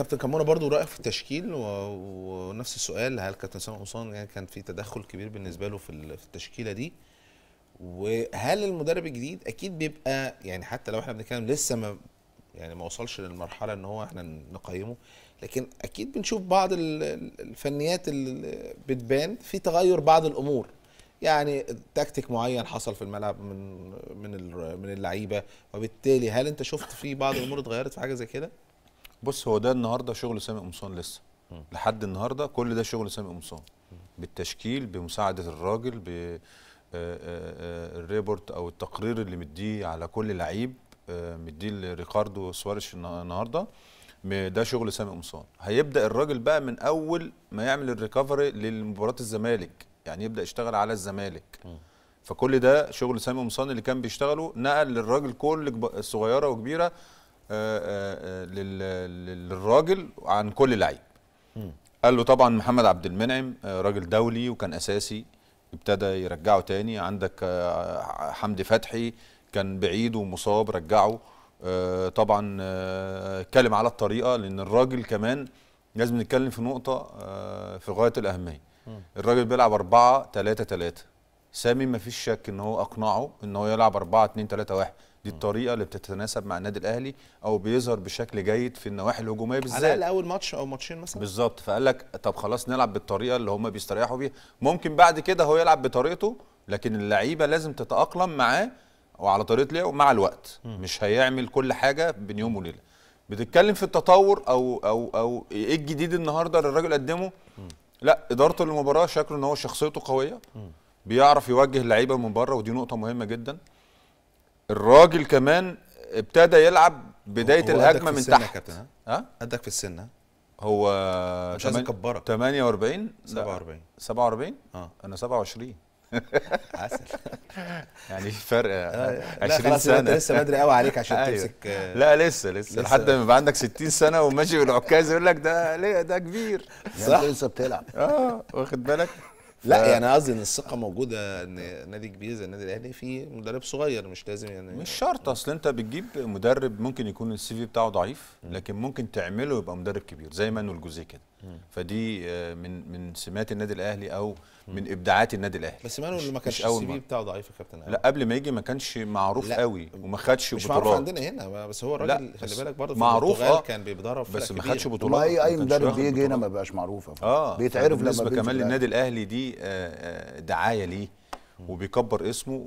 كابتن كمونه برضو رايك في التشكيل ونفس السؤال هل كابتن سامي حسام يعني كان في تدخل كبير بالنسبه له في التشكيله دي وهل المدرب الجديد اكيد بيبقى يعني حتى لو احنا بنتكلم لسه ما يعني ما وصلش للمرحله ان هو احنا نقيمه لكن اكيد بنشوف بعض الفنيات اللي بتبان في تغير بعض الامور يعني تكتيك معين حصل في الملعب من من من اللعيبه وبالتالي هل انت شفت في بعض الامور اتغيرت في حاجه زي كده؟ بص هو ده النهارده شغل سامي قمصان لسه م. لحد النهارده كل ده شغل سامي قمصان بالتشكيل بمساعده الراجل ب آه، آه، آه، الريبورت او التقرير اللي مديه على كل لعيب مديه لريكاردو سواريش النهارده ده شغل سامي قمصان هيبدا الراجل بقى من اول ما يعمل الريكفري لمباراه الزمالك يعني يبدا يشتغل على الزمالك م. فكل ده شغل سامي قمصان اللي كان بيشتغله نقل للراجل كل صغيره وكبيره آه، آه، آه، للراجل عن كل لعيب قال له طبعا محمد عبد المنعم راجل دولي وكان اساسي ابتدى يرجعه تاني عندك حمدي فتحي كان بعيد ومصاب رجعه طبعا اتكلم على الطريقه لان الراجل كمان لازم نتكلم في نقطه في غايه الاهميه الراجل بيلعب 4 3 3 سامي ما فيش شك ان هو اقنعه ان هو يلعب 4 2 3 1 دي الطريقه اللي بتتناسب مع النادي الاهلي او بيظهر بشكل جيد في النواحي الهجوميه بالذات على الاقل اول ماتش او ماتشين مثلا بالظبط فقال لك طب خلاص نلعب بالطريقه اللي هم بيستريحوا بيها ممكن بعد كده هو يلعب بطريقته لكن اللعيبه لازم تتاقلم معاه وعلى طريقه ليه مع الوقت م. مش هيعمل كل حاجه بين يوم وليله بتتكلم في التطور او او او ايه الجديد النهارده اللي الراجل قدمه م. لا ادارته للمباراه شكله ان هو شخصيته قويه م. بيعرف يوجه اللعيبه من بره ودي نقطه مهمه جدا الراجل كمان ابتدى يلعب بدايه الهجمه من تحت كابتن ها قدك في السن هو مش عايز اكبرك 48 47 47 اه انا 27 عسل يعني فرق 20 آه، سنه لسه بدري قوي عليك عشان أيوه. تمسك آه، لا لسه لسه لحد ما يبقى عندك 60 سنه وماشي بالعكاز يقول لك ده ليه ده كبير صح لسه بتلعب اه واخد بالك لا يعني قصدي ان الثقه موجوده ان نادي كبير زي النادي الاهلي فيه مدرب صغير مش لازم يعني مش شرط اصل انت بتجيب مدرب ممكن يكون السي في بتاعه ضعيف لكن ممكن تعمله يبقى مدرب كبير زي مانويل جوزيه كده فدي آه، من من سمات النادي الاهلي او من ابداعات النادي الاهلي بس مانو اللي ما كانش السي في بتاعه ضعيف يا كابتن لا قبل ما يجي ما كانش معروف لا. قوي وما خدش بطولات مش معروف عندنا هنا بس هو الراجل خلي بالك برضه في معروف آه. كان بيدرب بس ما خدش بطولات اي اي مدرب بيجي هنا ما بيبقاش معروف اه بيتعرف لما بالنسبه كمان للنادي الاهلي دي آه، آه، دعايه ليه وبيكبر اسمه